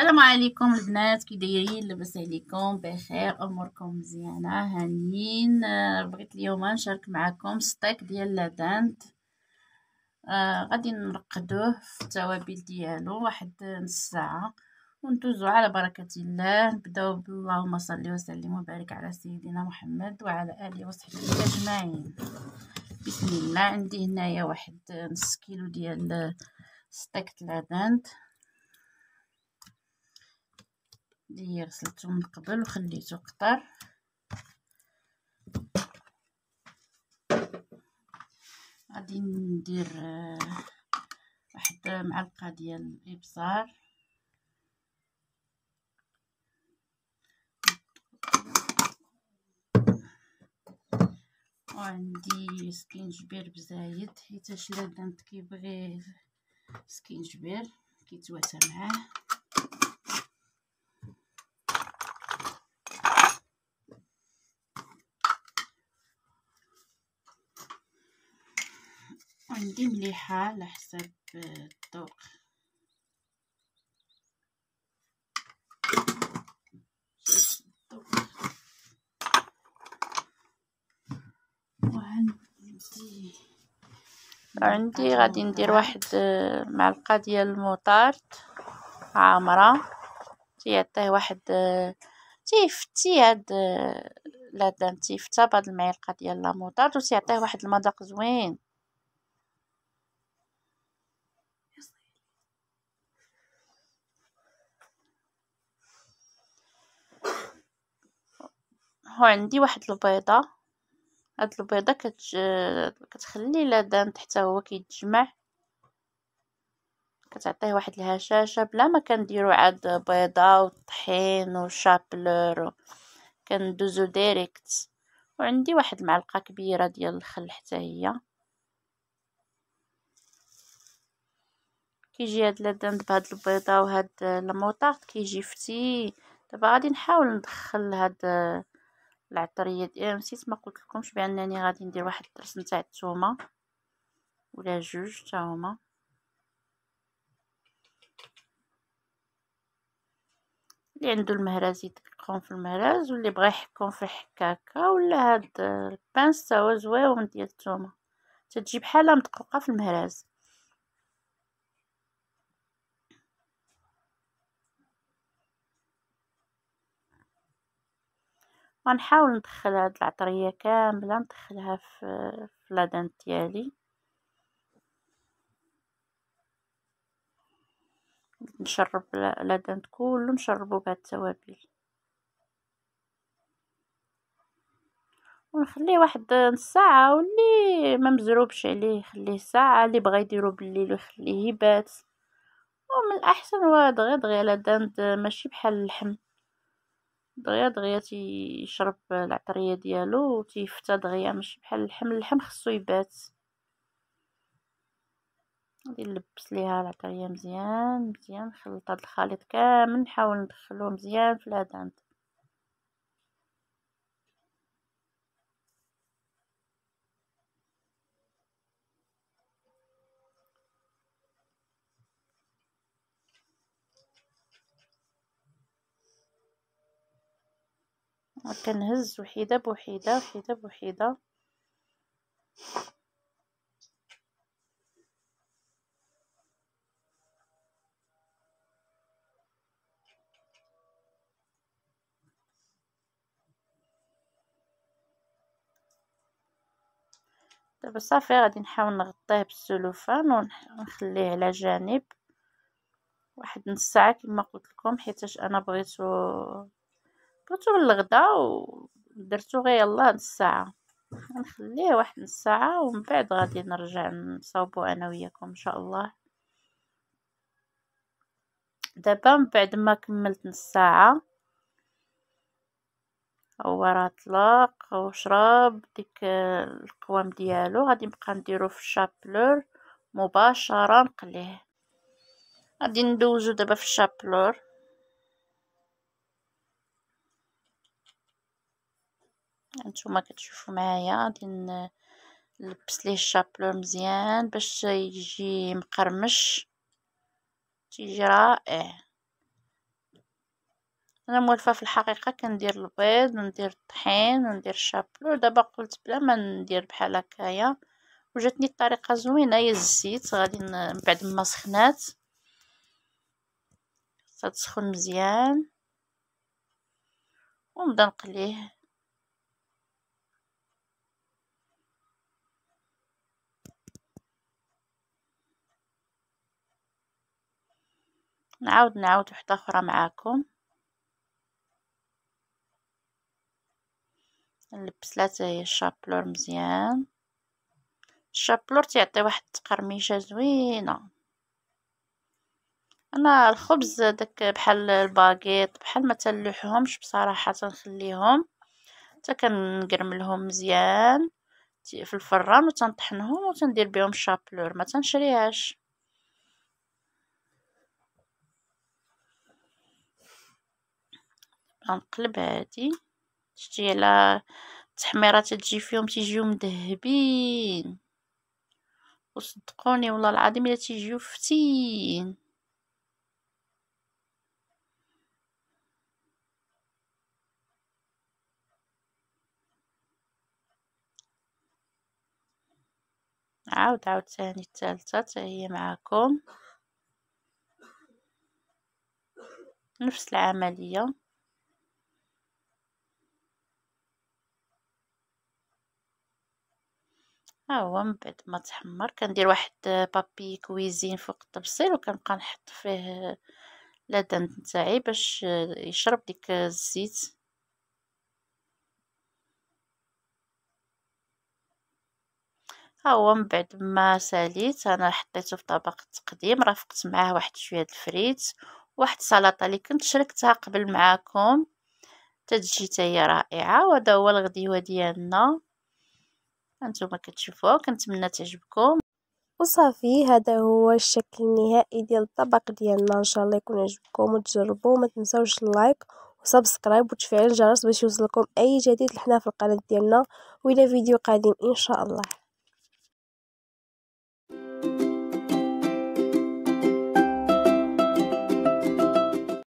السلام عليكم البنات كي دايرين لاباس عليكم بخير اموركم مزيانه هانيين آه، بغيت اليوم نشارك معكم ستيك ديال لاداند آه، غادي نرقدوه في التوابل ديالو واحد نص ساعه وندوزو على بركه الله نبداو باللهم صل وسلم وبارك على سيدنا محمد وعلى اله وصحبه اجمعين بسم الله عندي هنايا واحد نص كيلو ديال ستيك لاداند اللي غسلته من قبل وخليته قطر غادي ندير آه، واحد معلقه ديال الابزار وعندي سكينجبير بزايد حيتاش لا دانت كيبغي سكينجبير كيتواتى معاه عندي مليحة على حساب الذوق وعندي عندي غادي ندير واحد معلقة ديال الموطارد عامرة تيعطيه واحد تيفتي هاد لا تيفتا بهاد المعلقة ديال لا وتيعطيه واحد المذاق زوين هو عندي واحد البيضه هاد البيضه كتج... كتخلي لدان حتى هو كيتجمع كتعطيه واحد الهشاشه بلا ما كنديرو عاد بيضه وطحين وشابلور و... كندوزو ديريكت وعندي واحد المعلقه كبيره ديال الخل حتى هي كيجي هاد لدان بهاد البيضه وهاد الموطارد كيجي فتي دابا غادي نحاول ندخل هاد العطريه ديال نسيت ما قلت لكمش بانني غادي ندير واحد الدرس نتاع الثومه ولا جوج تا هما اللي عنده المهراز يدقهم في المهراز واللي بغى يحكم في الحكاكه ولا هاد البانس تا هو زويون ديال الثومه تتجي بحالها مدقوقه في المهراز غنحاول ندخل هاد العطريه كامله ندخلها في فلاذان ديالي نشرب لادان كله نشربو بهاد التوابل ونخليه واحد نص ساعه واللي ما مزروبش عليه خليه ساعه اللي بغى يديرو بالليل يخليه يبات ومن الاحسن هو دغيا دغيا لادان ماشي بحال اللحم دغيا دغيا تيشرب العطريه ديالو وتيفتى دغيا ماشي بحال اللحم اللحم خصو يبات غادي نلبس ليها العطريه مزيان مزيان نخلط هاد الخليط كامل نحاول ندخلوه مزيان في الهدانت كنهز وحيده بوحيده وحيده بوحيده دابا صافي غادي نحاول نغطيه بالسلوفان ونخليه على جانب واحد نص ساعه كما قلت لكم حيتاش انا بغيتو طلبته من الغدا ودرتو غير يلاه هاد الساعه نخليه واحد نص ساعه ومن بعد غادي نرجع نصاوبو انا وياكم ان شاء الله دابا من بعد ما كملت نص ساعه هو راه طلق وشرب ديك القوام ديالو غادي نبقى نديرو في الشابلور مباشره نقليه غادي ندوزو دابا في الشابلور هانتوما كتشوفوا معايا غادي نلبس ليه الشابلو مزيان باش يجي مقرمش تيجي رائع إيه. انا موالفه في الحقيقه كندير البيض وندير الطحين وندير الشابلو دابا قلت بلا ما ندير بحال هكايا وجاتني الطريقه زوينه هي الزيت غادي من بعد ما سخنات تسخن مزيان ونبدا نقليه نعاود نعاود وحده اخرى معاكم لبسلات هي الشابلور مزيان الشابلور تيعطي واحد التقرميشه زوينه انا الخبز داك بحال الباغيط بحال ما تلوحهمش بصراحه تنخليهم حتى كنقرملهم مزيان في الفران وتنطحنهم وتندير بهم الشابلور ما تنشريهاش غنقلب هادي شتي على التحميرات تجي فيهم تيجيو مذهبين وصدقوني والله العظيم الا تيجيو فتين عاود عاود ثاني الثالثه هي معاكم نفس العمليه ها هو من بعد ما تحمر كندير واحد بابي آه، كويزين فوق الطبسيل وكنبقى نحط فيه آه، لادان تاعي باش آه، يشرب ديك الزيت ها هو من بعد ما ساليت انا حطيته في طبق التقديم رافقت معاه واحد شويه الفريت واحد السلطه اللي كنت شركتها قبل معاكم تتجي تاهي رائعه وهذا هو الغديوه ديالنا هانتوما كتشوفوه كنتمنى تعجبكم وصافي هذا هو الشكل النهائي ديال الطبق ديالنا ان شاء الله يكون عجبكم وتجربوه ما تنساوش اللايك وسبسكرايب وتفعيل الجرس باش يوصلكم اي جديد لحنا في القناه ديالنا والى فيديو قادم ان شاء الله